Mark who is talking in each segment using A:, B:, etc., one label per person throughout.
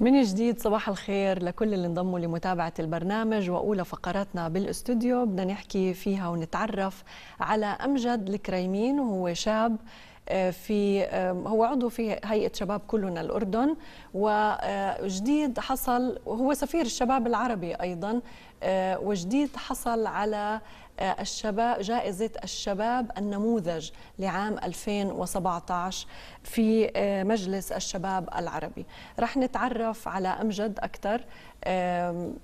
A: من جديد صباح الخير لكل اللي انضموا لمتابعة البرنامج وأولى فقراتنا بالاستوديو بدنا نحكي فيها ونتعرف على أمجد الكريمين وهو شاب آه، في آه، هو عضو في هيئة شباب كلنا الأردن وجديد حصل وهو سفير الشباب العربي أيضا آه، وجديد حصل على آه، الشباب جائزة الشباب النموذج لعام 2017 في آه، مجلس الشباب العربي رح نتعرف على أمجد أكثر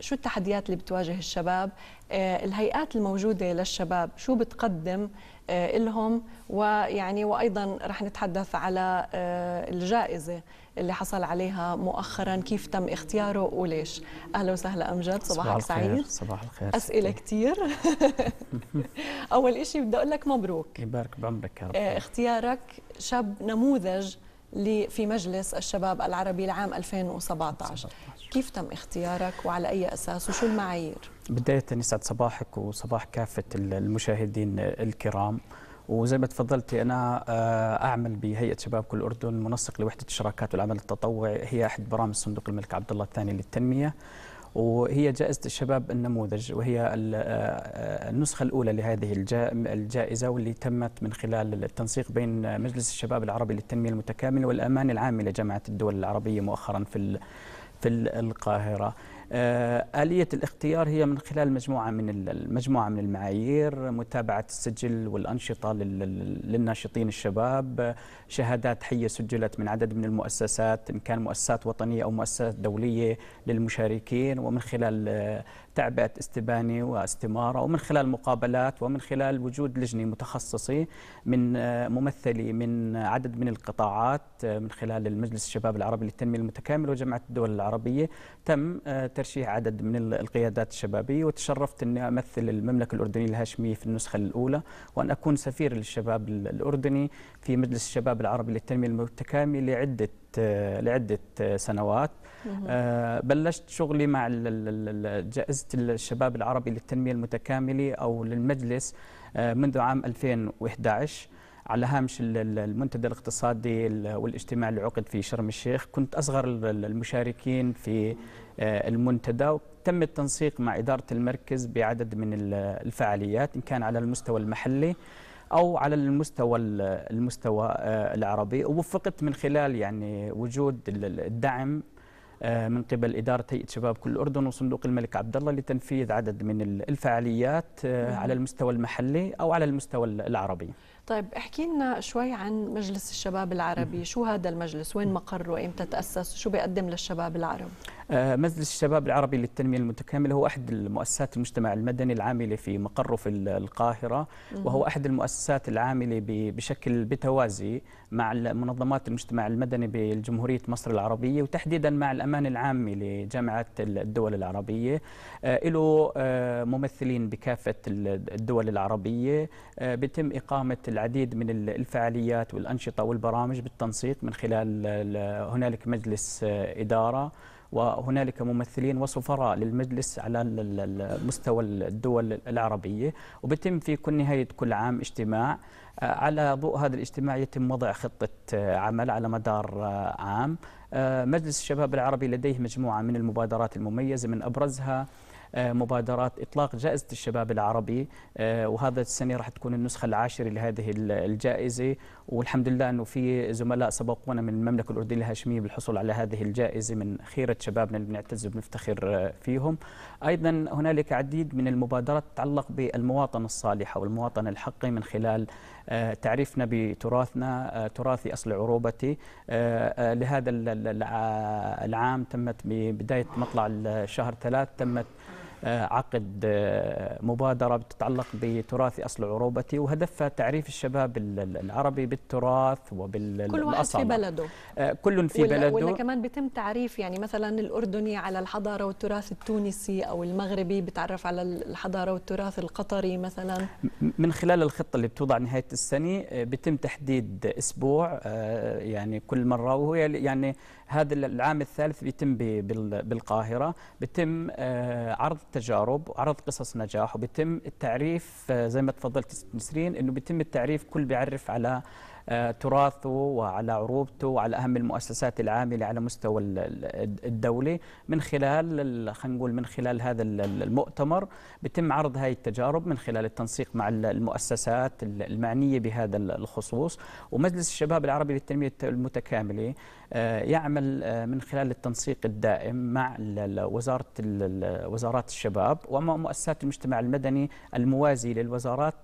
A: شو التحديات اللي بتواجه الشباب آه، الهيئات الموجودة للشباب شو بتقدم آه، لهم ويعني وأيضا رح نتحدث على آه، الجائزة اللي حصل عليها مؤخرا كيف تم اختياره وليش أهلا وسهلا أمجد صباحك صباح سعيد
B: صباح الخير أسئلة
A: كثير أول إشي بدي أقول لك مبروك
B: يبارك بعمرك يا رب
A: اختيارك شاب نموذج في مجلس الشباب العربي لعام 2017 كيف تم اختيارك وعلى أي أساس وشو المعايير؟
B: بداية يسعد صباحك وصباح كافة المشاهدين الكرام وزي ما تفضلتي انا آه، اعمل بهيئه شباب كل الاردن منسق لوحده الشراكات والعمل التطوعي هي احد برامج صندوق الملك عبد الله الثاني للتنميه وهي جائزة الشباب النموذج وهي آه، النسخة الأولى لهذه الجائزة واللي تمت من خلال التنسيق بين مجلس الشباب العربي للتنمية المتكاملة والأمان العام لجامعة الدول العربية مؤخرا في في القاهرة آه، آلية الاختيار هي من خلال مجموعة من المجموعة من المعايير متابعة السجل والأنشطة للناشطين الشباب شهادات حية سجلت من عدد من المؤسسات إن كان مؤسسات وطنية أو مؤسسات دولية للمشاركين ومن خلال آه، تعبئة استبانة واستمارة ومن خلال مقابلات ومن خلال وجود لجنة متخصصة من آه، ممثلي من عدد من القطاعات آه، من خلال المجلس الشباب العربي للتنمية المتكامل وجامعة الدول العربية تم آه، ترشيح عدد من القيادات الشبابية وتشرفت أني أمثل المملكة الأردنية الهاشمية في النسخة الأولى وأن أكون سفير للشباب الأردني في مجلس الشباب العربي للتنمية المتكاملة لعدة لعدة سنوات آه، بلشت شغلي مع جائزة الشباب العربي للتنمية المتكاملة أو للمجلس آه، منذ عام 2011 على هامش المنتدى الاقتصادي والاجتماعي اللي عقد في شرم الشيخ كنت أصغر المشاركين في آه، المنتدى وتم التنسيق مع إدارة المركز بعدد من الفعاليات إن كان على المستوى المحلي او على المستوى المستوى آه، العربي ووفقت من خلال يعني وجود الدعم آه، من قبل إدارة هيئة شباب كل الأردن وصندوق الملك عبد الله لتنفيذ عدد من الفعاليات آه، على المستوى المحلي أو على المستوى العربي
A: طيب احكي لنا شوي عن مجلس الشباب العربي شو هذا المجلس وين مقره ايمتى تأسس شو بيقدم للشباب العرب
B: آه، مجلس الشباب العربي للتنمية المتكاملة هو أحد المؤسسات المجتمع المدني العاملة في مقره في القاهرة وهو أحد المؤسسات العاملة بشكل بتوازي مع منظمات المجتمع المدني بالجمهورية مصر العربية وتحديدا مع الأمان العامة لجامعة الدول العربية آه، له آه، ممثلين بكافة الدول العربية بتم إقامة العديد من الفعاليات والأنشطة والبرامج بالتنسيق من خلال هنالك مجلس آه، إدارة وهنالك ممثلين وسفراء للمجلس على مستوى الدول العربية وبتم في كل نهاية كل عام اجتماع آه، على ضوء هذا الاجتماع يتم وضع خطة آه، عمل على مدار آه، عام مجلس الشباب العربي لديه مجموعة من المبادرات المميزة من أبرزها مبادرات إطلاق جائزة الشباب العربي وهذا السنة راح تكون النسخة العاشرة لهذه الجائزة والحمد لله أنه في زملاء سبقونا من المملكة الأردنية الهاشمية بالحصول على هذه الجائزة من خيرة شبابنا اللي بنعتز وبنفتخر فيهم أيضا هنالك عديد من المبادرات تتعلق بالمواطنة الصالحة والمواطنة الحقي من خلال آه، تعريفنا بتراثنا آه، تراثي أصل عروبتي آه، لهذا العام تمت ببداية مطلع الشهر ثلاث تمت آه، عقد آه، مبادرة تتعلق بتراث أصل عروبتي وهدفها تعريف الشباب العربي بالتراث وبالاصل كل واحد في بلده آه، كل في ولا بلده ولا
A: كمان بيتم تعريف يعني مثلا الأردني على الحضارة والتراث التونسي أو المغربي بتعرف على الحضارة والتراث القطري مثلا
B: من خلال الخطة اللي بتوضع نهاية السنة بتم تحديد أسبوع يعني كل مرة وهو يعني هذا العام الثالث بيتم بالقاهرة بيتم آه، عرض تجارب وعرض قصص نجاح وبيتم التعريف آه، زي ما تفضلت نسرين أنه بيتم التعريف كل بيعرف على آه، تراثه وعلى عروبته وعلى أهم المؤسسات العاملة على مستوى الدولة من خلال خلينا نقول من خلال هذا المؤتمر بتم عرض هذه التجارب من خلال التنسيق مع المؤسسات المعنية بهذا الخصوص ومجلس الشباب العربي للتنمية المتكاملة آه، يعمل آه، من خلال التنسيق الدائم مع وزارة وزارات الشباب ومؤسسات المجتمع المدني الموازية للوزارات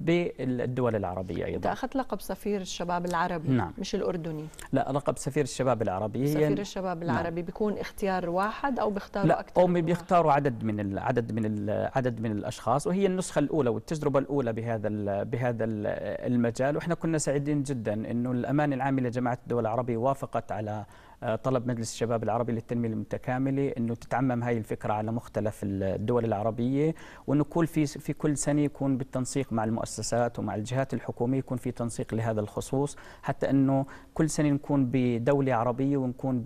B: بالدول العربية أيضا أنت أخذت
A: لقب سفير الشباب العربي نعم. مش الأردني
B: لا لقب سفير الشباب العربي سفير يعني الشباب العربي نعم.
A: بيكون اختيار واحد أو بيختاروا لا
B: أكثر لا بيختاروا عدد من العدد من العدد من الأشخاص وهي النسخة الأولى والتجربة الأولى بهذا بهذا المجال وإحنا كنا سعيدين جدا إنه الأمانة العامة لجماعة الدول العربية وافقت على آه، طلب مجلس الشباب العربي للتنمية المتكاملة أنه تتعمم هاي الفكرة على مختلف الدول العربية وأنه كل في, في كل سنة يكون بالتنسيق مع المؤسسات ومع الجهات الحكومية يكون في تنسيق لهذا الخصوص حتى أنه كل سنة نكون بدولة عربية ونكون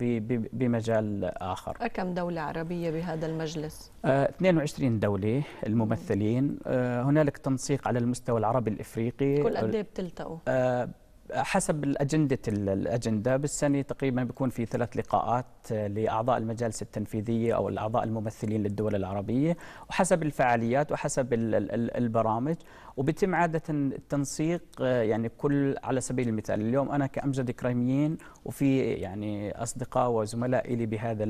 B: بمجال آخر
A: كم دولة عربية بهذا المجلس؟
B: 22 آه، دولة الممثلين آه، هنالك تنسيق على المستوى العربي الإفريقي كل قد إيه بتلتقوا؟ حسب الأجندة الأجندة بالسنة تقريبا بيكون في ثلاث لقاءات آه، لأعضاء المجالس التنفيذية أو الأعضاء الممثلين للدول العربية وحسب الفعاليات وحسب البرامج وبتم عادة التنسيق آه، يعني كل على سبيل المثال اليوم أنا كأمجد كريميين وفي يعني أصدقاء وزملاء إلي بهذا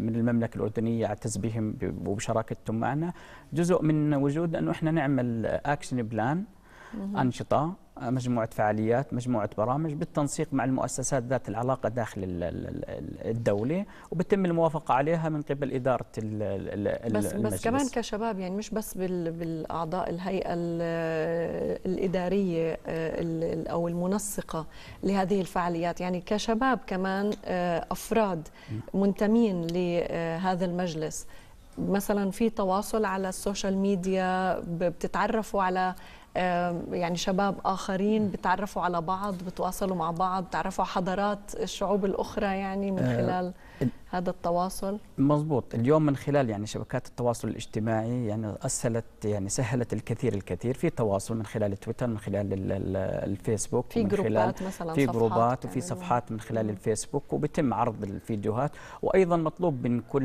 B: من المملكة الأردنية أعتز بهم وبشراكتهم معنا جزء من وجود أنه إحنا نعمل أكشن بلان أنشطة آه، مجموعة فعاليات مجموعة برامج بالتنسيق مع المؤسسات ذات العلاقة داخل الدولة وبتم الموافقة عليها من قبل إدارة المجلس بس, بس كمان
A: كشباب يعني مش بس بالأعضاء الهيئة الإدارية آه، أو المنسقة لهذه الفعاليات يعني كشباب كمان آه، أفراد منتمين لهذا المجلس مثلا في تواصل على السوشيال ميديا بتتعرفوا على يعني شباب اخرين بتعرفوا على بعض بتواصلوا مع بعض بتعرفوا على حضارات الشعوب الاخرى يعني من آه، خلال هذا التواصل
B: مضبوط اليوم من خلال يعني شبكات التواصل الاجتماعي يعني أسهلت يعني سهلت الكثير الكثير في تواصل من خلال تويتر من خلال الفيسبوك في جروبات مثلا في جروبات وفي يعني صفحات من خلال الفيسبوك وبتم عرض الفيديوهات وأيضا مطلوب من كل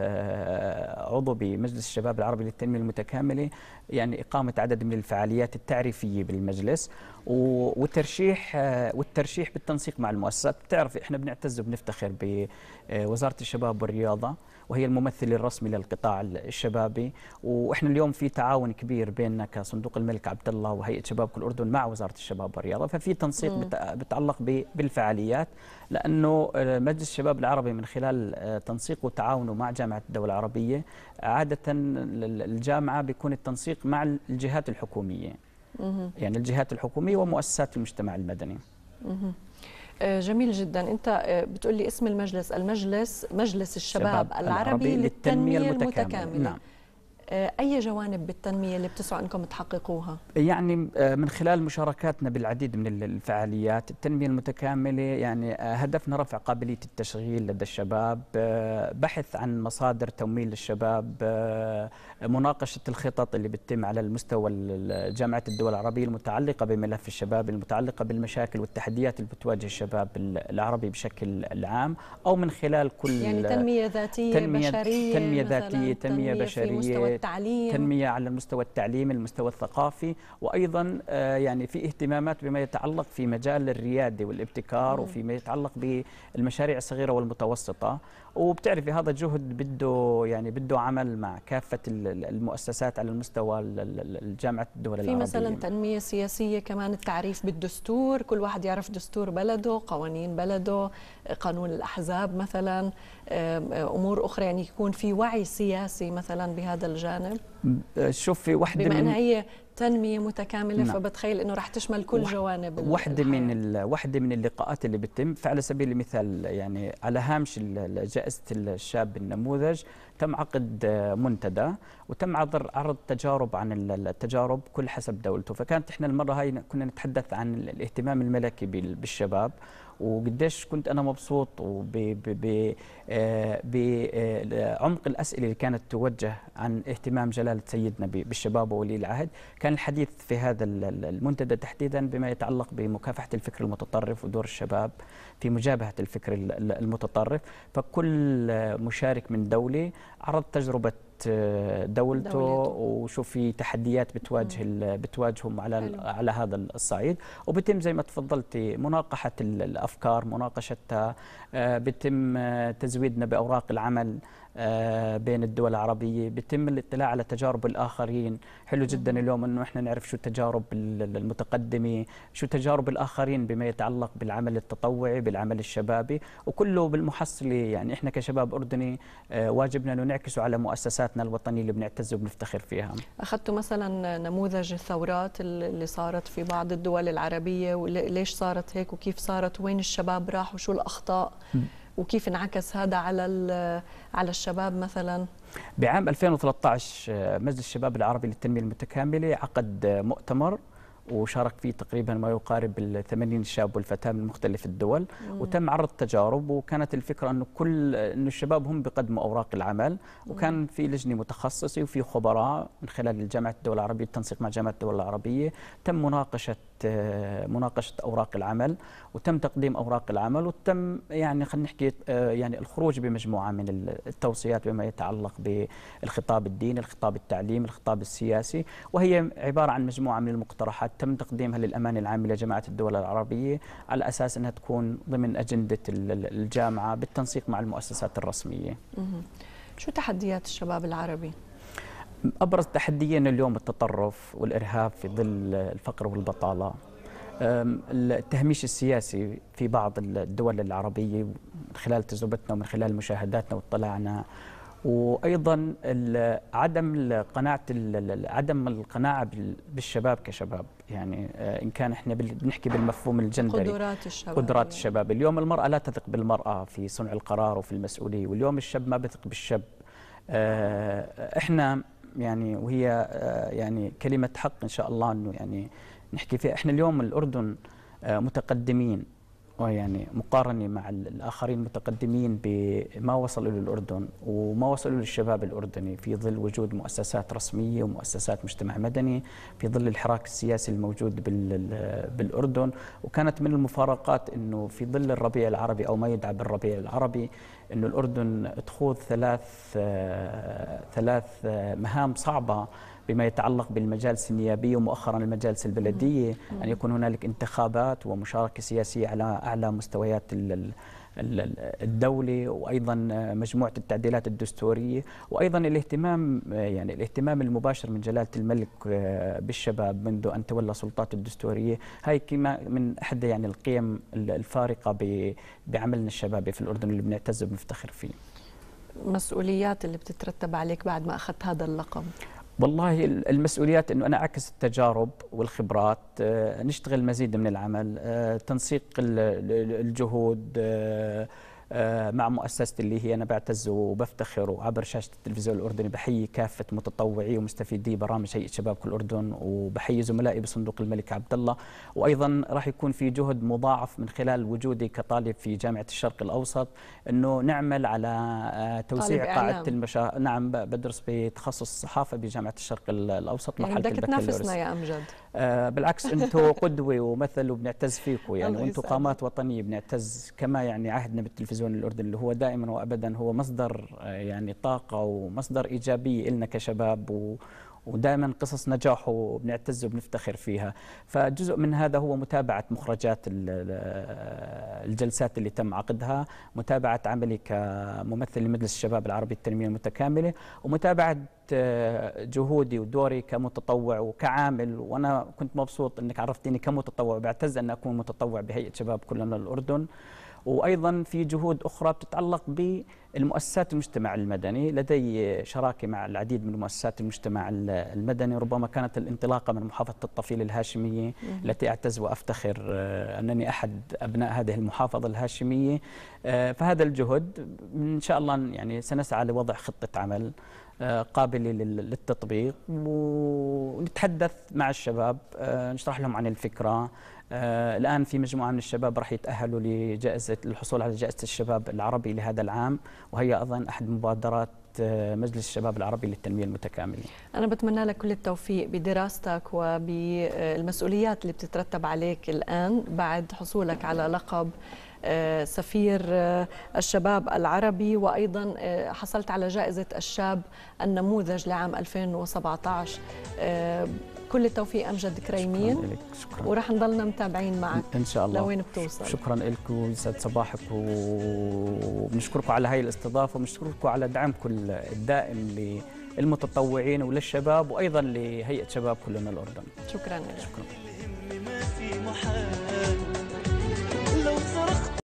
B: آه، عضو بمجلس الشباب العربي للتنمية المتكاملة يعني إقامة عدد من الفعاليات التعريفية بالمجلس والترشيح والترشيح بالتنسيق مع المؤسسات بتعرف احنا بنعتز وبنفتخر بوزاره آه، الشباب والرياضه وهي الممثل الرسمي للقطاع الشبابي واحنا اليوم في تعاون كبير بيننا كصندوق الملك عبد الله وهيئه شباب كل الاردن مع وزاره الشباب والرياضه ففي تنسيق بتعلق بالفعاليات لانه آه، مجلس الشباب العربي من خلال آه، تنسيقه وتعاونه مع جامعه الدول العربيه عاده الجامعه بيكون التنسيق مع الجهات الحكوميه يعني الجهات الحكومية ومؤسسات المجتمع المدني
A: آه، جميل جدا انت آه، بتقول لي اسم المجلس المجلس مجلس الشباب العربي للتنمية المتكاملة, المتكاملة. نعم. آه، أي جوانب بالتنمية اللي بتسعوا أنكم تحققوها؟
B: يعني آه، من خلال مشاركاتنا بالعديد من الفعاليات التنمية المتكاملة يعني آه، هدفنا رفع قابلية التشغيل لدى الشباب بحث عن مصادر تمويل للشباب مناقشة الخطط اللي بتتم على المستوى جامعة الدول العربية المتعلقة بملف الشباب المتعلقة بالمشاكل والتحديات اللي بتواجه الشباب العربي بشكل عام أو من خلال كل يعني تنمية
A: ذاتية تنمية بشرية تنمية ذاتية تنمية, تنمية بشرية التعليم. تنمية
B: على المستوى التعليمي المستوى الثقافي وأيضا آه، يعني في اهتمامات بما يتعلق في مجال الريادة والابتكار وفيما يتعلق بالمشاريع الصغيرة والمتوسطة وبتعرفي هذا جهد بده يعني بده عمل مع كافة المؤسسات على المستوى الجامعة الدول العربية في مثلا
A: تنمية سياسية كمان التعريف بالدستور كل واحد يعرف دستور بلده قوانين بلده قانون الأحزاب مثلا آه، أمور أخرى يعني يكون في وعي سياسي مثلا بهذا الجانب الجانب؟
B: شوفي وحده بما انها هي
A: تنميه متكامله نعم. فبتخيل انه رح تشمل كل وح... جوانب
B: وحده من وحده من اللقاءات اللي بتتم فعلى سبيل المثال يعني على هامش جائزه الشاب النموذج تم عقد آه، منتدى وتم عرض تجارب عن التجارب كل حسب دولته فكانت احنا المره هاي كنا نتحدث عن الاهتمام الملكي بالشباب وقديش كنت انا مبسوط بعمق آه، آه، الاسئله اللي كانت توجه عن اهتمام جلاله سيدنا بالشباب وولي العهد كان الحديث في هذا المنتدى تحديدا بما يتعلق بمكافحه الفكر المتطرف ودور الشباب في مجابهه الفكر المتطرف فكل مشارك من دوله عرض تجربه آه، دولته, دولته. وشوف في تحديات بتواجه بتواجههم على على هذا الصعيد وبتم زي ما تفضلتي مناقشه الافكار مناقشتها آه، بتم آه، تزويدنا باوراق العمل آه، بين الدول العربيه بيتم الاطلاع على تجارب الاخرين حلو جدا اليوم انه احنا نعرف شو التجارب المتقدمه شو تجارب الاخرين بما يتعلق بالعمل التطوعي بالعمل الشبابي وكله بالمحصله يعني احنا كشباب اردني آه، واجبنا انه نعكسه على مؤسساتنا الوطنيه اللي بنعتز وبنفتخر فيها
A: اخذتوا مثلا نموذج الثورات اللي صارت في بعض الدول العربيه وليش صارت هيك وكيف صارت وين الشباب راح وشو الاخطاء وكيف انعكس هذا على على الشباب مثلا
B: بعام 2013 آه، مجلس الشباب العربي للتنميه المتكامله عقد مؤتمر وشارك فيه تقريبا ما يقارب ال 80 شاب والفتاه من مختلف الدول مم. وتم عرض تجارب وكانت الفكره انه كل انه الشباب هم بيقدموا اوراق العمل وكان في لجنه متخصصه وفي خبراء من خلال الجامعه الدول العربيه التنسيق مع جامعه الدول العربيه تم مناقشه آه، مناقشه اوراق العمل وتم تقديم اوراق العمل وتم يعني خلينا نحكي آه، يعني الخروج بمجموعه من التوصيات بما يتعلق بالخطاب الديني، الخطاب التعليمي، الخطاب السياسي وهي عباره عن مجموعه من المقترحات تم تقديمها للأمانة العامة لجماعة الدول العربية على أساس أنها تكون ضمن أجندة الجامعة بالتنسيق مع المؤسسات الرسمية
A: شو تحديات الشباب العربي؟
B: أبرز تحدياً اليوم التطرف والإرهاب في ظل الفقر والبطالة التهميش السياسي في بعض الدول العربية من خلال تجربتنا ومن خلال مشاهداتنا واطلاعنا وايضا عدم قناعه عدم القناعه بالشباب كشباب يعني آه، ان كان احنا بنحكي بالمفهوم الجندري قدرات
A: الشباب قدرات إيه.
B: الشباب اليوم المراه لا تثق بالمراه في صنع القرار وفي المسؤوليه واليوم الشاب ما بثق بالشاب آه، احنا يعني وهي آه، يعني كلمه حق ان شاء الله انه يعني نحكي فيها احنا اليوم الاردن متقدمين يعني مقارنة مع الآخرين المتقدمين بما وصلوا للأردن وما وصلوا للشباب الأردني في ظل وجود مؤسسات رسمية ومؤسسات مجتمع مدني في ظل الحراك السياسي الموجود بالأردن وكانت من المفارقات أنه في ظل الربيع العربي أو ما يدعى بالربيع العربي أنه الأردن تخوض ثلاث آه، ثلاث آه، مهام صعبة بما يتعلق بالمجالس النيابية ومؤخرا المجالس البلدية أن يكون هنالك انتخابات ومشاركة سياسية على أعلى مستويات الدولة وأيضا آه، مجموعة التعديلات الدستورية وأيضا الاهتمام آه، يعني الاهتمام المباشر من جلالة الملك بالشباب منذ أن تولى السلطات الدستورية هاي كما من أحد يعني القيم الفارقة بعملنا الشبابي في الأردن اللي بنعتز وبنفتخر فيه
A: المسؤوليات اللي بتترتب عليك بعد ما أخذت هذا اللقب؟
B: والله المسؤوليات انه انا اعكس التجارب والخبرات آه، نشتغل مزيد من العمل آه، تنسيق الجهود آه، آه، مع مؤسستي اللي هي انا بعتز وبفتخر وعبر شاشه التلفزيون الاردني بحيي كافه متطوعي ومستفيدي برامج هيئه شباب الاردن وبحيي زملائي بصندوق الملك عبد الله وايضا راح يكون في جهد مضاعف من خلال وجودي كطالب في جامعه الشرق الاوسط انه نعمل على آه، توسيع قاعده المشا نعم بدرس بتخصص الصحافه بجامعه الشرق الاوسط يعني بدك تنافسنا يا امجد آه، بالعكس انتم قدوه ومثل وبنعتز فيكم يعني وانتم قامات وطنيه بنعتز كما يعني عهدنا بالتلفزيون التلفزيون الاردني اللي هو دائما وأبدا هو مصدر آه، يعني طاقة ومصدر إيجابية لنا كشباب و ودائما قصص نجاحه بنعتز وبنفتخر فيها فجزء من هذا هو متابعة مخرجات آه، الجلسات اللي تم عقدها متابعة عملي كممثل لمجلس الشباب العربي التنمية المتكاملة ومتابعة آه، جهودي ودوري كمتطوع وكعامل وأنا كنت مبسوط أنك عرفتيني كمتطوع بعتز أن أكون متطوع بهيئة شباب كلنا الأردن وايضا في جهود اخرى بتتعلق بالمؤسسات المجتمع المدني، لدي شراكه مع العديد من مؤسسات المجتمع المدني، ربما كانت الانطلاقه من محافظه الطفيل الهاشميه التي اعتز وافتخر آه، انني احد ابناء هذه المحافظه الهاشميه، آه، فهذا الجهد ان شاء الله يعني سنسعى لوضع خطه عمل آه، قابله للتطبيق ونتحدث مع الشباب نشرح لهم عن الفكره آه، الآن في مجموعة من الشباب راح يتأهلوا لجائزة الحصول على جائزة الشباب العربي لهذا العام وهي أيضا أحد مبادرات آه، مجلس الشباب العربي للتنمية المتكاملة
A: أنا بتمنى لك كل التوفيق بدراستك وبالمسؤوليات اللي بتترتب عليك الآن بعد حصولك على لقب آه، سفير الشباب العربي وأيضا حصلت على جائزة الشاب النموذج لعام 2017 كل التوفيق امجد كريمين شكرا وراح نضلنا متابعين معك
B: ان شاء الله لوين بتوصل شكرا لكم ويسعد صباحك وبنشكركم على هاي الاستضافه وبنشكركم على دعمكم الدائم للمتطوعين وللشباب وايضا لهيئه شباب كلنا الاردن
A: شكرا لك شكرا